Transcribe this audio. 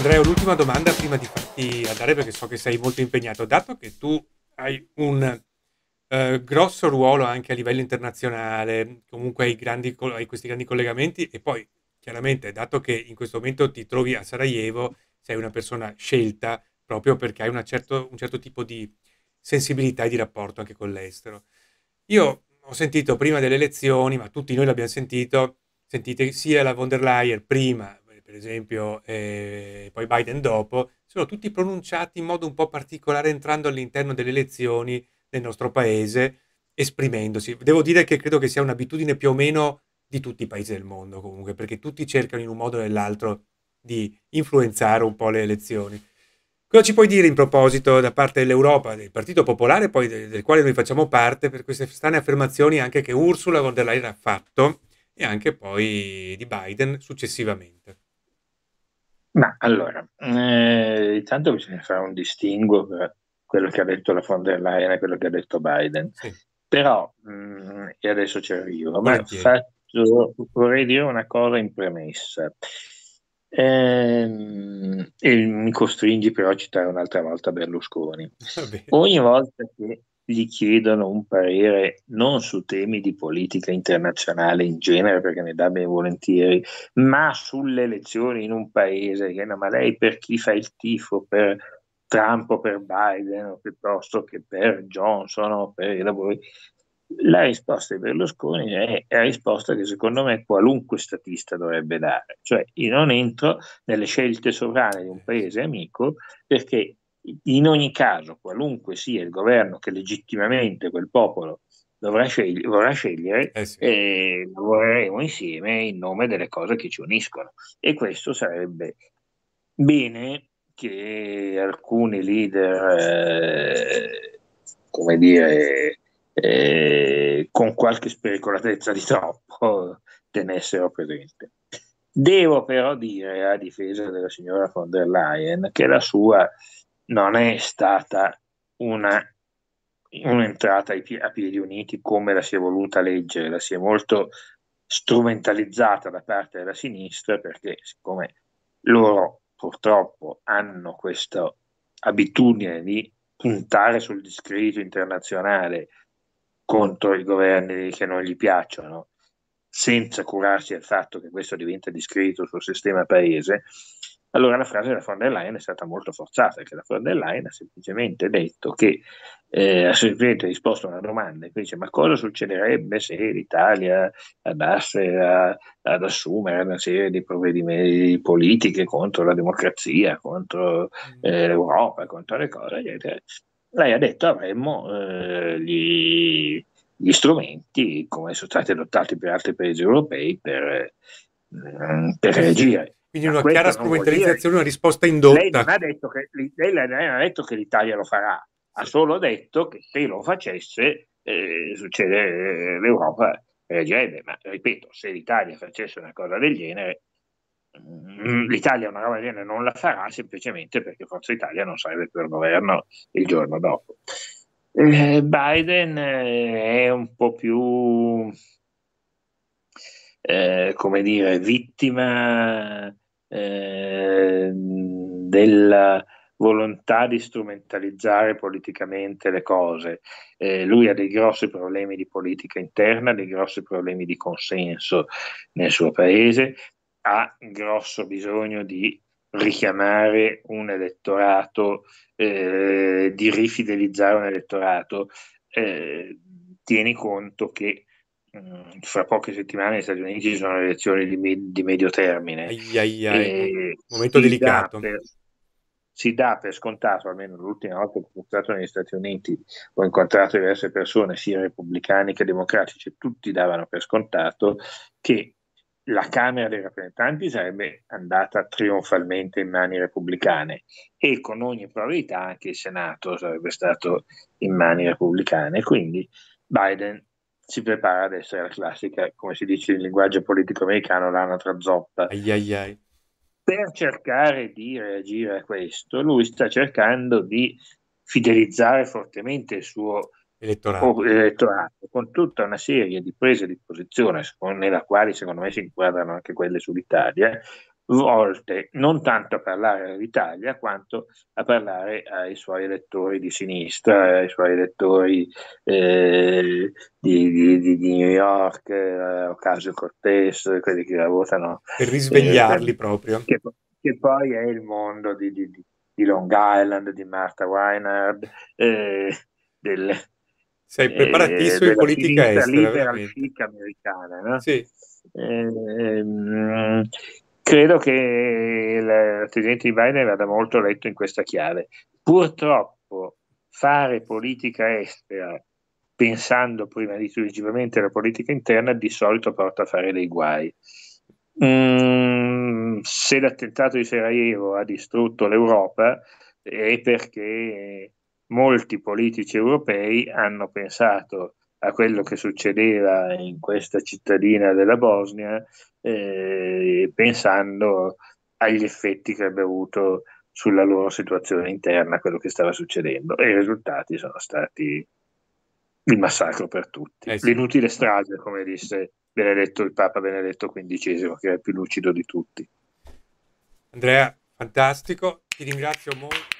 Andrea, un'ultima domanda prima di farti andare perché so che sei molto impegnato, dato che tu hai un eh, grosso ruolo anche a livello internazionale, comunque hai, grandi, hai questi grandi collegamenti e poi chiaramente dato che in questo momento ti trovi a Sarajevo, sei una persona scelta proprio perché hai certo, un certo tipo di sensibilità e di rapporto anche con l'estero. Io ho sentito prima delle elezioni, ma tutti noi l'abbiamo sentito, sentite sia la von der Leyen prima per esempio, e eh, poi Biden dopo, sono tutti pronunciati in modo un po' particolare entrando all'interno delle elezioni nel nostro paese, esprimendosi. Devo dire che credo che sia un'abitudine più o meno di tutti i paesi del mondo comunque, perché tutti cercano in un modo o nell'altro di influenzare un po' le elezioni. Cosa ci puoi dire in proposito da parte dell'Europa, del Partito Popolare, poi del, del, quale noi facciamo parte, per queste strane affermazioni anche che Ursula von der Leyen ha fatto e anche poi di Biden successivamente? Ma allora, eh, intanto bisogna fare un distinguo tra quello che ha detto la von der Leyen e quello che ha detto Biden. Sì. Però, mh, mm, e adesso ci arrivo, ma faccio, vorrei dire una cosa in premessa. Eh, e mi costringi però a citare un'altra volta Berlusconi. Ogni volta che gli chiedono un parere non su temi di politica internazionale in genere, perché ne dà ben volentieri, ma sulle elezioni in un paese, che, no, ma lei per chi fa il tifo, per Trump o per Biden, o piuttosto che per Johnson o per i lavori. La risposta di Berlusconi è la risposta che secondo me qualunque statista dovrebbe dare, cioè io non entro nelle scelte sovrane di un paese amico perché in ogni caso, qualunque sia il governo che legittimamente quel popolo dovrà scegli- vorrà scegliere, eh sì. eh, lavoreremo insieme in nome delle cose che ci uniscono. E questo sarebbe bene che alcuni leader, eh, come dire, eh, con qualche spericolatezza di troppo, tenessero presente. Devo però dire, a difesa della signora von der Leyen, che la sua non è stata una, un'entrata pie- a piedi uniti come la si è voluta leggere, la si è molto strumentalizzata da parte della sinistra perché siccome loro purtroppo hanno questa abitudine di puntare sul discredito internazionale contro i governi che non gli piacciono, senza curarsi del fatto che questo diventa discredito sul sistema paese, allora la frase della von der Leyen è stata molto forzata, perché la von der Leyen ha semplicemente detto che eh, ha semplicemente risposto a una domanda, e dice ma cosa succederebbe se l'Italia andasse a, ad assumere una serie di provvedimenti politiche contro la democrazia, contro mm. eh, l'Europa, contro le cose, eccetera. Lei ha detto avremmo eh, gli, gli, strumenti come sono stati adottati per altri paesi europei per, eh, per reagire. Quindi una chiara strumentalizzazione, una risposta indotta. Lei non, ha detto che, lei non ha detto che l'Italia lo farà, ha solo detto che se lo facesse eh, succede, eh, l'Europa reagirebbe. Ma ripeto, se l'Italia facesse una cosa del genere, mm, l'Italia una roba del genere non la farà semplicemente perché Forza Italia non sarebbe più al governo il giorno dopo. Eh, Biden eh, è un po' più eh, come dire, vittima eh, della volontà di strumentalizzare politicamente le cose. Eh, lui ha dei grossi problemi di politica interna, dei grossi problemi di consenso nel suo paese, ha grosso bisogno di richiamare un elettorato, eh, di rifidelizzare un elettorato. Eh, tieni conto che Mm, fra poche settimane negli Stati Uniti ci sono le elezioni di, me- di medio termine. Ai, ai, ai. Momento si delicato. Dà per, si dà per scontato, almeno l'ultima volta che sono stato negli Stati Uniti, ho incontrato diverse persone, sia repubblicani che democratici, tutti davano per scontato che la Camera dei rappresentanti sarebbe andata trionfalmente in mani repubblicane e con ogni probabilità anche il Senato sarebbe stato in mani repubblicane. Quindi Biden si prepara ad essere la classica, come si dice in linguaggio politico americano, l'anatra zoppa. Ai, ai, ai. Per cercare di reagire a questo, lui sta cercando di fidelizzare fortemente il suo elettorato. elettorato, con tutta una serie di prese di posizione, nella quale secondo me si inquadrano anche quelle sull'Italia, volte, non tanto a parlare all'Italia quanto a parlare ai suoi elettori di sinistra, ai suoi elettori eh, di, di, di, New York, eh, Ocasio Cortez, quelli che la votano. Per eh, risvegliarli eh, proprio. Che, che, poi è il mondo di, di Long Island, di Martha Weinard, eh, del, sei eh, preparatissimo in politica estera. La Libera americana, no? Sì. Eh, ehm, Credo che il presidente Biden vada molto letto in questa chiave. Purtroppo fare politica estera pensando prima di esclusivamente alla politica interna di solito porta a fare dei guai. Mm, se l'attentato di Sarajevo ha distrutto l'Europa è perché molti politici europei hanno pensato a quello che succedeva in questa cittadina della Bosnia, eh, pensando agli effetti che abbia avuto sulla loro situazione interna quello che stava succedendo e i risultati sono stati il massacro per tutti, eh sì. l'inutile strage, come disse Benedetto, il Papa Benedetto XV, che è il più lucido di tutti. Andrea, fantastico, ti ringrazio molto.